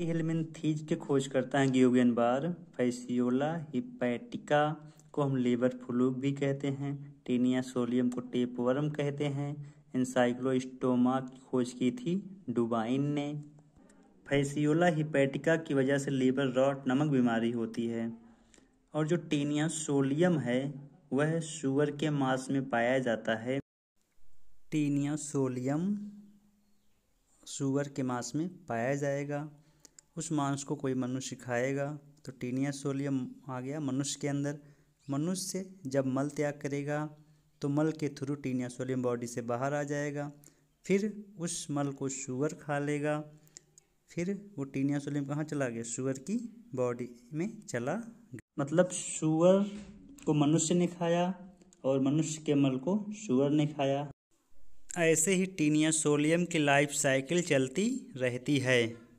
एलमेंथीज के खोज करता है ग्योगियन बार फैसियोला हिपैटिका को हम लेबर फ्लूक भी कहते हैं टीनिया सोलियम को टेपवर्म कहते हैं इंसाइक्लोस्टोमा की खोज की थी डुबाइन ने फैसियोला हिपैटिका की वजह से लेबर रॉट नमक बीमारी होती है और जो टेनिया सोलियम है वह शुगर के मांस में पाया जाता है टेनिया सोलियम शुगर के मांस में पाया जाएगा उस मांस को कोई मनुष्य खाएगा तो टीनिया सोलियम आ गया मनुष्य के अंदर मनुष्य जब मल त्याग करेगा तो मल के थ्रू टीनिया सोलियम बॉडी से बाहर आ जाएगा फिर उस मल को शुगर खा लेगा फिर वो टीनिया सोलियम कहाँ चला गया शुगर की बॉडी में चला गया मतलब शुगर को मनुष्य ने खाया और मनुष्य के मल को शुगर ने खाया ऐसे ही टीनिया सोलियम की लाइफ साइकिल चलती रहती है